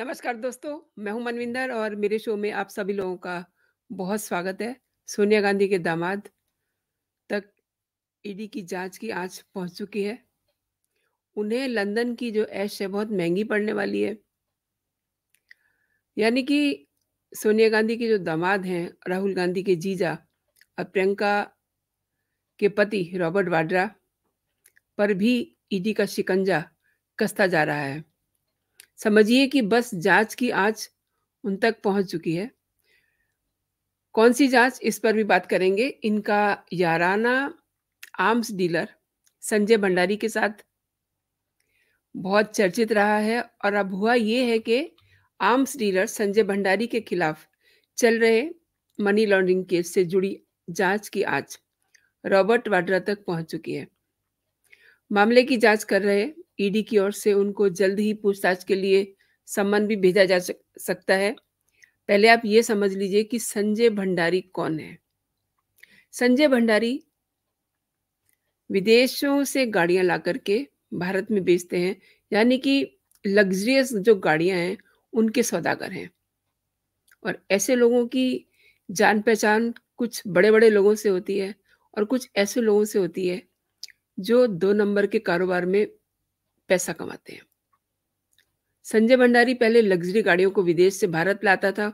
नमस्कार दोस्तों मैं हूं मनविंदर और मेरे शो में आप सभी लोगों का बहुत स्वागत है सोनिया गांधी के दामाद तक ईडी की जांच की आज पहुंच चुकी है उन्हें लंदन की जो ऐश है बहुत महंगी पड़ने वाली है यानी कि सोनिया गांधी के जो दामाद हैं राहुल गांधी के जीजा और प्रियंका के पति रॉबर्ट वाड्रा पर भी ईडी का शिकंजा कसता जा रहा है समझिए कि बस जांच की आज उन तक पहुंच चुकी है कौन सी जांच इस पर भी बात करेंगे इनका याराना आर्म्स डीलर संजय भंडारी के साथ बहुत चर्चित रहा है और अब हुआ ये है कि आर्म्स डीलर संजय भंडारी के खिलाफ चल रहे मनी लॉन्ड्रिंग केस से जुड़ी जांच की आज रॉबर्ट वाड्रा तक पहुंच चुकी है मामले की जांच कर रहे ईडी की ओर से उनको जल्द ही पूछताछ के लिए सम्मान भी भेजा जा सकता है पहले आप ये समझ लीजिए कि संजय भंडारी कौन है संजय भंडारी विदेशों से गाड़ियां ला करके भारत में बेचते हैं यानी कि लग्जरियस जो गाड़ियां हैं उनके सौदागर हैं और ऐसे लोगों की जान पहचान कुछ बड़े बड़े लोगों से होती है और कुछ ऐसे लोगों से होती है जो दो नंबर के कारोबार में पैसा कमाते हैं संजय भंडारी पहले लग्जरी गाड़ियों को विदेश से भारत लाता था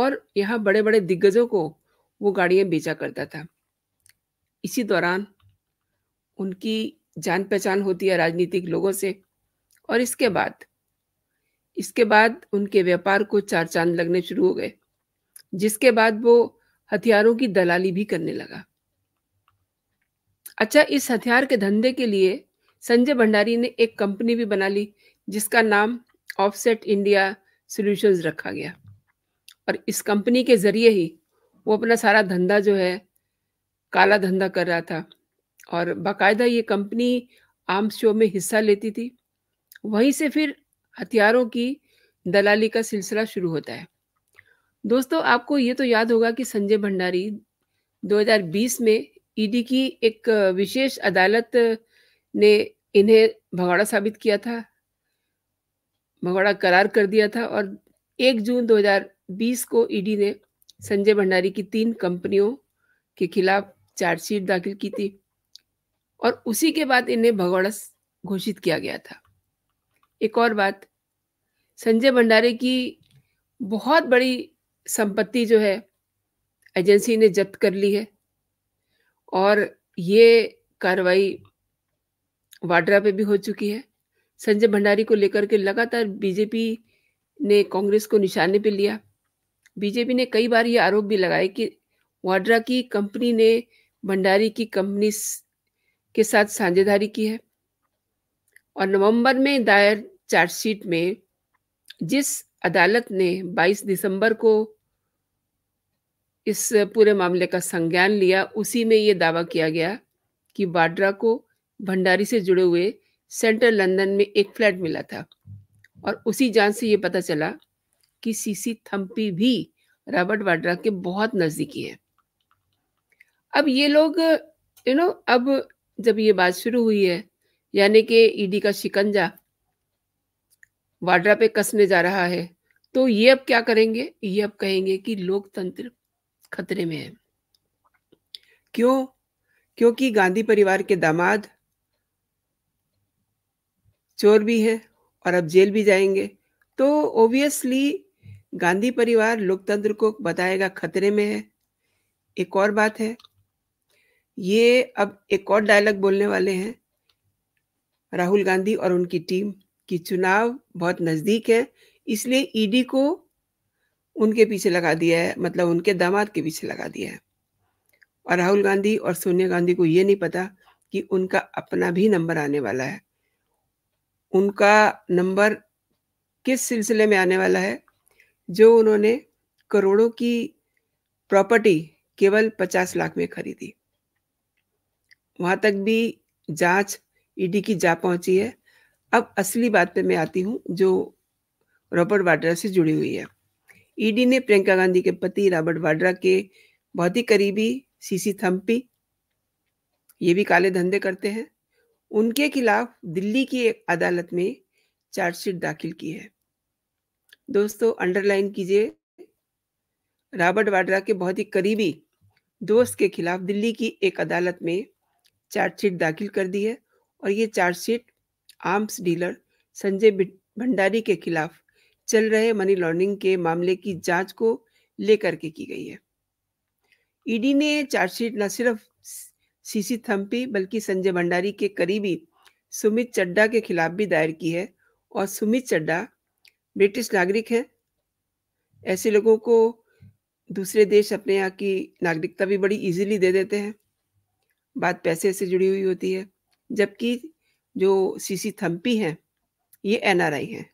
और यहाँ बड़े बड़े दिग्गजों को वो गाड़ियाँ बेचा करता था इसी दौरान उनकी जान पहचान होती है राजनीतिक लोगों से और इसके बाद इसके बाद उनके व्यापार को चार चांद लगने शुरू हो गए जिसके बाद वो हथियारों की दलाली भी करने लगा अच्छा इस हथियार के धंधे के लिए संजय भंडारी ने एक कंपनी भी बना ली जिसका नाम ऑफसेट इंडिया सॉल्यूशंस रखा गया और इस कंपनी के ज़रिए ही वो अपना सारा धंधा जो है काला धंधा कर रहा था और बाकायदा ये कंपनी आम शो में हिस्सा लेती थी वहीं से फिर हथियारों की दलाली का सिलसिला शुरू होता है दोस्तों आपको ये तो याद होगा कि संजय भंडारी 2020 में ईडी की एक विशेष अदालत ने इन्हें भगौड़ा साबित किया था भगौड़ा करार कर दिया था और 1 जून 2020 को ईडी ने संजय भंडारी की तीन कंपनियों के खिलाफ चार्जशीट दाखिल की थी और उसी के बाद इन्हें भगौड़ा घोषित किया गया था एक और बात संजय भंडारे की बहुत बड़ी संपत्ति जो है एजेंसी ने जब्त कर ली है और ये कार्रवाई वाड्रा पे भी हो चुकी है संजय भंडारी को लेकर के लगातार बीजेपी ने कांग्रेस को निशाने पे लिया बीजेपी ने कई बार ये आरोप भी लगाए कि वाड्रा की कंपनी ने भंडारी की कंपनी के साथ साझेदारी की है और नवंबर में दायर चार्जशीट में जिस अदालत ने 22 दिसंबर को इस पूरे मामले का संज्ञान लिया उसी में ये दावा किया गया कि वाड्रा को भंडारी से जुड़े हुए सेंट्रल लंदन में एक फ्लैट मिला था और उसी जांच से ये पता चला कि सीसी थम्पी भी रॉबर्ट वाड्रा के बहुत नज़दीकी है अब ये लोग यू नो अब जब ये बात शुरू हुई है यानी कि ईडी e का शिकंजा वाड्रा पे कसने जा रहा है तो ये अब क्या करेंगे ये अब कहेंगे कि लोकतंत्र खतरे में है क्यों क्योंकि गांधी परिवार के दामाद चोर भी हैं और अब जेल भी जाएंगे तो ओबियसली गांधी परिवार लोकतंत्र को बताएगा खतरे में है एक और बात है ये अब एक और डायलॉग बोलने वाले हैं राहुल गांधी और उनकी टीम की चुनाव बहुत नज़दीक है इसलिए ईडी e को उनके पीछे लगा दिया है मतलब उनके दामाद के पीछे लगा दिया है और राहुल गांधी और सोनिया गांधी को ये नहीं पता कि उनका अपना भी नंबर आने वाला है उनका नंबर किस सिलसिले में आने वाला है जो उन्होंने करोड़ों की प्रॉपर्टी केवल पचास लाख में खरीदी वहाँ तक भी जांच ईडी की जा पहुंची है अब असली बात पे मैं आती हूँ जो रॉबर्ट वाड्रा से जुड़ी हुई है ईडी ने प्रियंका गांधी के पति रॉबर्ट वाड्रा के बहुत ही करीबी सीसी थम्पी ये भी काले धंधे करते हैं उनके खिलाफ दिल्ली की एक अदालत में चार्जशीट दाखिल की है दोस्तों अंडरलाइन कीजिए रॉबर्ट वाड्रा के बहुत ही करीबी दोस्त के खिलाफ दिल्ली की एक अदालत में चार्जशीट दाखिल कर दी है और ये chargesheet arms dealer Sanjay Bhandari के खिलाफ चल रहे मनी लॉन्ड्रिंग के मामले की जांच को लेकर के की गई है ईडी ने चार्जशीट न सिर्फ सीसी थम्पी बल्कि संजय भंडारी के करीबी सुमित चड्डा के खिलाफ भी दायर की है और सुमित चड्डा ब्रिटिश नागरिक हैं ऐसे लोगों को दूसरे देश अपने यहाँ की नागरिकता भी बड़ी इजीली दे देते हैं बात पैसे से जुड़ी हुई होती है जबकि जो सीसी थम्पी हैं ये एनआरआई हैं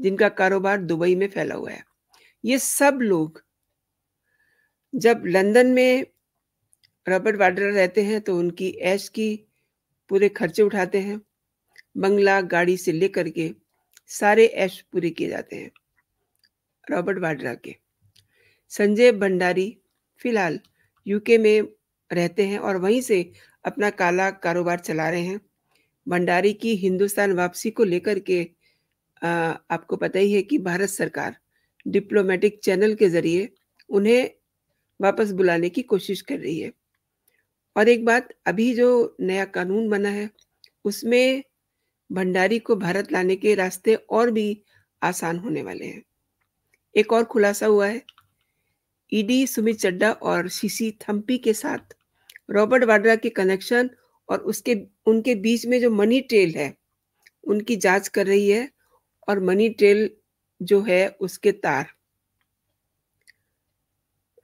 जिनका कारोबार दुबई में फैला हुआ है ये सब लोग जब लंदन में रॉबर्ट वाड्रा रहते हैं तो उनकी ऐश की पूरे खर्चे उठाते हैं बंगला गाड़ी से लेकर के सारे ऐश पूरे किए जाते हैं रॉबर्ट वाड्रा के संजय भंडारी फिलहाल यूके में रहते हैं और वहीं से अपना काला कारोबार चला रहे हैं भंडारी की हिंदुस्तान वापसी को लेकर के आ, आपको पता ही है कि भारत सरकार डिप्लोमेटिक चैनल के जरिए उन्हें वापस बुलाने की कोशिश कर रही है और एक बात अभी जो नया कानून बना है उसमें भंडारी को भारत लाने के रास्ते और भी आसान होने वाले हैं एक और खुलासा हुआ है ईडी सुमित चड्डा और शीशी थम्पी के साथ रॉबर्ट वाड्रा के कनेक्शन और उसके उनके बीच में जो मनी ट्रेल है उनकी जांच कर रही है और मनी ट्रेल जो है उसके तार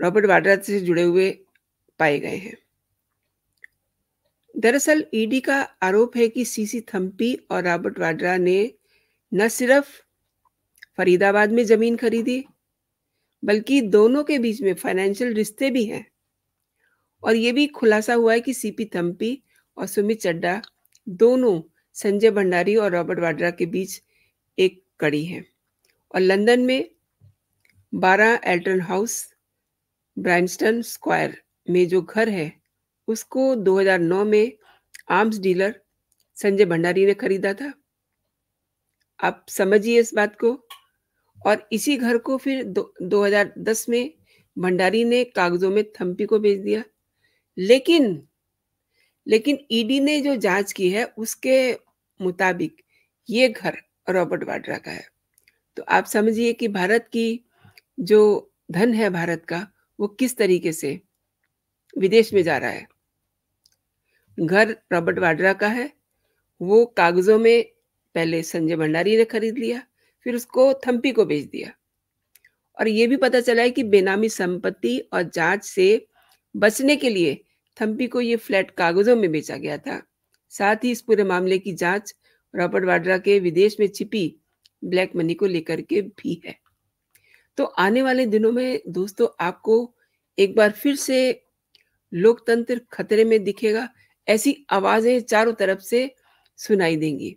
रॉबर्ट वाड्रा से जुड़े हुए पाए गए हैं दरअसल ईडी का आरोप है कि सीसी थम्पी और रॉबर्ट वाड्रा ने न सिर्फ फरीदाबाद में जमीन खरीदी बल्कि दोनों के बीच में फाइनेंशियल रिश्ते भी हैं और ये भी खुलासा हुआ है कि सीपी थम्पी और सुमित चड्डा दोनों संजय भंडारी और रॉबर्ट वाड्रा के बीच एक कड़ी है और लंदन में बारह एल्टन हाउस ब्राइमस्टन स्क्वायर में जो घर है उसको 2009 में आर्म्स डीलर संजय भंडारी ने खरीदा था आप समझिए इस बात को और इसी घर को फिर दो, 2010 में भंडारी ने कागजों में थम्पी को बेच दिया लेकिन लेकिन ईडी e ने जो जांच की है उसके मुताबिक ये घर रॉबर्ट वाड्रा का है तो आप समझिए कि भारत की जो धन है भारत का वो किस तरीके से विदेश में जा रहा है घर रॉबर्ट वाड्रा का है वो कागजों में पहले संजय भंडारी ने खरीद लिया फिर उसको थम्पी को बेच दिया और ये भी पता चला है कि बेनामी संपत्ति और जांच से बचने के लिए थम्पी को ये फ्लैट कागजों में बेचा गया था साथ ही इस पूरे मामले की जांच रॉबर्ट वाड्रा के विदेश में छिपी ब्लैक मनी को लेकर के भी है तो आने वाले दिनों में दोस्तों आपको एक बार फिर से लोकतंत्र खतरे में दिखेगा ऐसी आवाजें चारों तरफ से सुनाई देंगी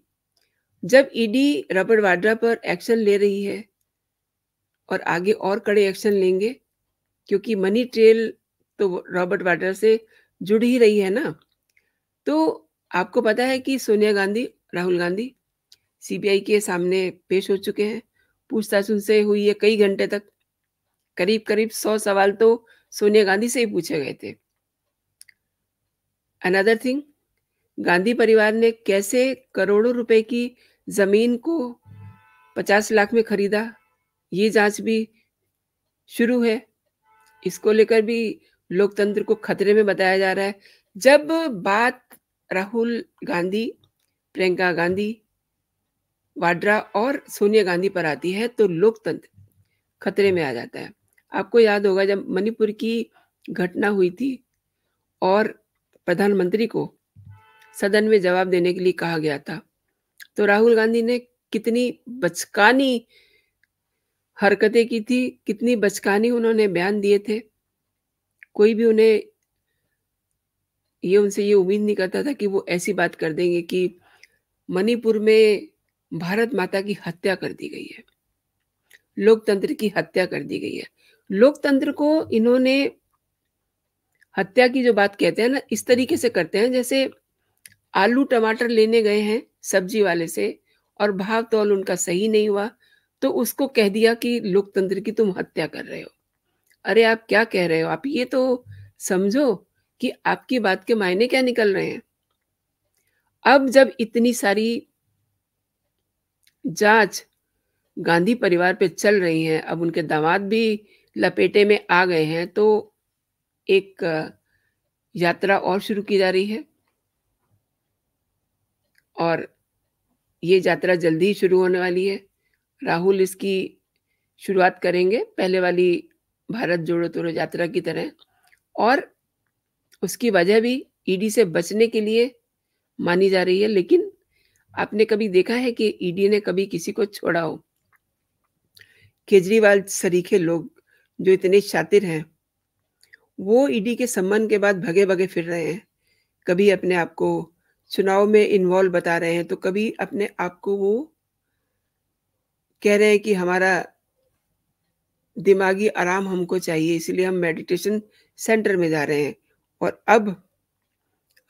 जब ईडी रबड़ वाड्रा पर एक्शन ले रही है और आगे और कड़े एक्शन लेंगे क्योंकि मनी ट्रेल तो रॉबर्ट वाड्रा से जुड़ ही रही है ना तो आपको पता है कि सोनिया गांधी राहुल गांधी सीबीआई के सामने पेश हो चुके हैं पूछताछ उनसे हुई है कई घंटे तक करीब करीब सौ सवाल तो सोनिया गांधी से ही पूछे गए थे अनदर थिंग गांधी परिवार ने कैसे करोड़ों रुपए की जमीन को 50 लाख में खरीदा ये जांच भी शुरू है इसको लेकर भी लोकतंत्र को खतरे में बताया जा रहा है जब बात राहुल गांधी प्रियंका गांधी वाड्रा और सोनिया गांधी पर आती है तो लोकतंत्र खतरे में आ जाता है आपको याद होगा जब मणिपुर की घटना हुई थी और प्रधानमंत्री को सदन में जवाब देने के लिए कहा गया था तो राहुल गांधी ने कितनी बचकानी हरकतें की थी कितनी बचकानी उन्होंने बयान दिए थे कोई भी उन्हें ये उनसे ये उम्मीद नहीं करता था कि वो ऐसी बात कर देंगे कि मणिपुर में भारत माता की हत्या कर दी गई है लोकतंत्र की हत्या कर दी गई है लोकतंत्र को इन्होंने हत्या की जो बात कहते हैं ना इस तरीके से करते हैं जैसे आलू टमाटर लेने गए हैं सब्जी वाले से और भाव तौल तो उनका सही नहीं हुआ तो उसको कह दिया कि लोकतंत्र की तुम हत्या कर रहे हो अरे आप क्या कह रहे हो आप ये तो समझो कि आपकी बात के मायने क्या निकल रहे हैं अब जब इतनी सारी जांच गांधी परिवार पे चल रही है अब उनके दामाद भी लपेटे में आ गए हैं तो एक यात्रा और शुरू की जा रही है और ये यात्रा जल्दी ही शुरू होने वाली है राहुल इसकी शुरुआत करेंगे पहले वाली भारत जोड़ो तोड़ो यात्रा की तरह और उसकी वजह भी ईडी से बचने के लिए मानी जा रही है लेकिन आपने कभी देखा है कि ईडी ने कभी किसी को छोड़ा हो केजरीवाल सरीखे लोग जो इतने शातिर हैं वो ईडी के सम्मन के बाद भगे भगे फिर रहे हैं कभी अपने आप को चुनाव में इन्वॉल्व बता रहे हैं तो कभी अपने आप को वो कह रहे हैं कि हमारा दिमागी आराम हमको चाहिए इसलिए हम मेडिटेशन सेंटर में जा रहे हैं और अब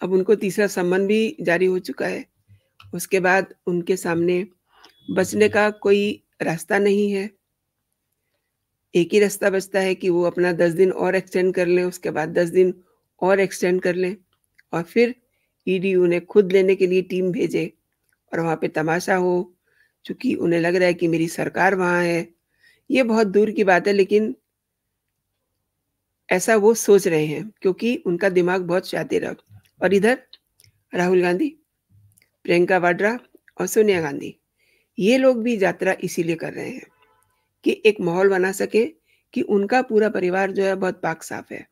अब उनको तीसरा सम्मन भी जारी हो चुका है उसके बाद उनके सामने बचने का कोई रास्ता नहीं है एक ही रास्ता बचता है कि वो अपना दस दिन और एक्सटेंड कर लें उसके बाद दस दिन और एक्सटेंड कर लें और फिर ईडीयू e उन्हें खुद लेने के लिए टीम भेजे और वहाँ पे तमाशा हो चूँकि उन्हें लग रहा है कि मेरी सरकार वहाँ है ये बहुत दूर की बात है लेकिन ऐसा वो सोच रहे हैं क्योंकि उनका दिमाग बहुत शातिर है और इधर राहुल गांधी प्रियंका वाड्रा और सोनिया गांधी ये लोग भी यात्रा इसीलिए कर रहे हैं कि एक माहौल बना सके कि उनका पूरा परिवार जो है बहुत पाक साफ है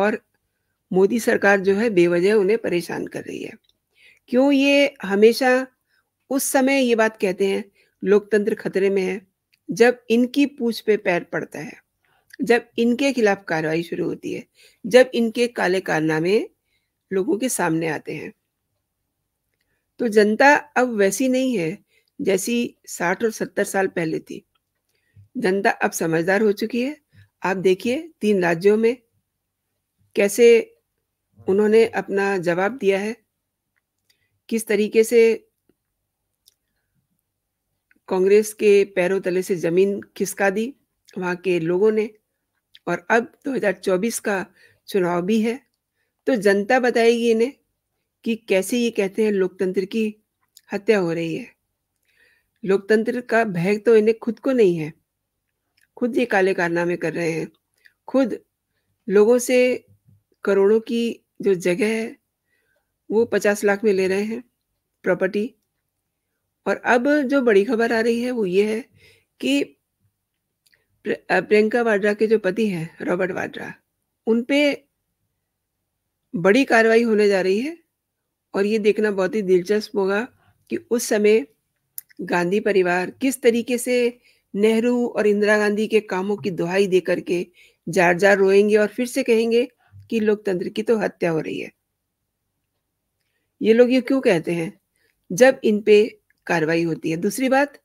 और मोदी सरकार जो है बेवजह उन्हें परेशान कर रही है क्यों ये हमेशा उस समय ये बात कहते हैं लोकतंत्र खतरे में है जब इनकी पूछ पे पैर पड़ता है जब इनके खिलाफ कार्रवाई शुरू होती है जब इनके काले कारनामे लोगों के सामने आते हैं तो जनता अब वैसी नहीं है जैसी साठ और सत्तर साल पहले थी जनता अब समझदार हो चुकी है आप देखिए तीन राज्यों में कैसे उन्होंने अपना जवाब दिया है किस तरीके से कांग्रेस के पैरों तले से जमीन खिसका दी वहाँ के लोगों ने और अब 2024 का चुनाव भी है तो जनता बताएगी इन्हें कि कैसे ये कहते हैं लोकतंत्र की हत्या हो रही है लोकतंत्र का भय तो इन्हें खुद को नहीं है खुद ये काले कारनामे कर रहे हैं खुद लोगों से करोड़ों की जो जगह है वो पचास लाख में ले रहे हैं प्रॉपर्टी और अब जो बड़ी खबर आ रही है वो ये है कि प्रियंका वाड्रा के जो पति हैं रॉबर्ट वाड्रा उन पे बड़ी कार्रवाई होने जा रही है और ये देखना बहुत ही दिलचस्प होगा कि उस समय गांधी परिवार किस तरीके से नेहरू और इंदिरा गांधी के कामों की दुहाई दे करके जार जार रोएंगे और फिर से कहेंगे कि लोकतंत्र की तो हत्या हो रही है ये लोग ये क्यों कहते हैं जब इन पे कार्रवाई होती है दूसरी बात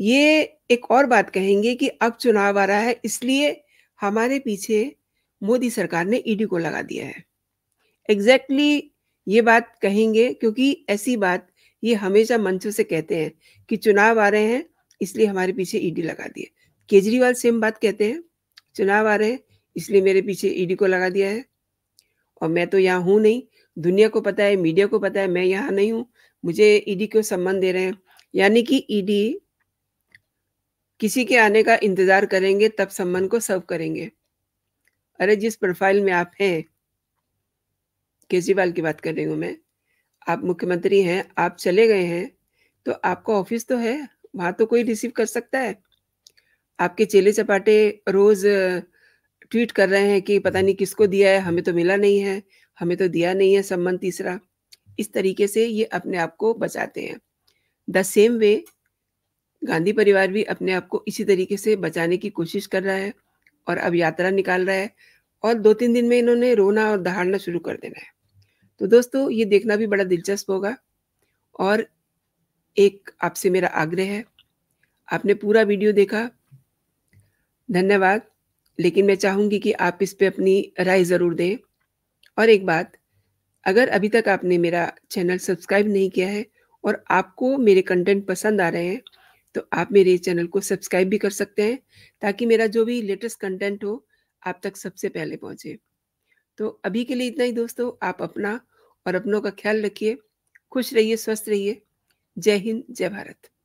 ये एक और बात कहेंगे कि अब चुनाव आ रहा है इसलिए हमारे पीछे मोदी सरकार ने ईडी को लगा दिया है एग्जैक्टली exactly ये बात कहेंगे क्योंकि ऐसी बात ये हमेशा मंचों से कहते हैं कि चुनाव आ रहे हैं इसलिए हमारे पीछे ईडी लगा दिए केजरीवाल सेम बात कहते हैं चुनाव आ रहे हैं इसलिए मेरे पीछे ईडी को लगा दिया है और मैं तो यहाँ हूँ नहीं दुनिया को पता है मीडिया को पता है मैं यहाँ नहीं हूँ मुझे ईडी को सम्मान दे रहे हैं यानी कि ईडी किसी के आने का इंतजार करेंगे तब सम्मान को सर्व करेंगे अरे जिस प्रोफाइल में आप हैं केजरीवाल की बात कर रही हूँ मैं आप मुख्यमंत्री हैं आप चले गए हैं तो आपका ऑफिस तो है वहां तो कोई रिसीव कर सकता है आपके चेले चपाटे रोज ट्वीट कर रहे हैं कि पता नहीं किसको दिया है हमें तो मिला नहीं है हमें तो दिया नहीं है सम्मान तीसरा इस तरीके से ये अपने आप को बचाते हैं द सेम वे गांधी परिवार भी अपने आप को इसी तरीके से बचाने की कोशिश कर रहा है और अब यात्रा निकाल रहा है और दो तीन दिन में इन्होंने रोना और दहाड़ना शुरू कर देना है तो दोस्तों ये देखना भी बड़ा दिलचस्प होगा और एक आपसे मेरा आग्रह है आपने पूरा वीडियो देखा धन्यवाद लेकिन मैं चाहूँगी कि आप इस पे अपनी राय ज़रूर दें और एक बात अगर अभी तक आपने मेरा चैनल सब्सक्राइब नहीं किया है और आपको मेरे कंटेंट पसंद आ रहे हैं तो आप मेरे चैनल को सब्सक्राइब भी कर सकते हैं ताकि मेरा जो भी लेटेस्ट कंटेंट हो आप तक सबसे पहले पहुँचे तो अभी के लिए इतना ही दोस्तों आप अपना और अपनों का ख्याल रखिए खुश रहिए स्वस्थ रहिए जय हिंद जय भारत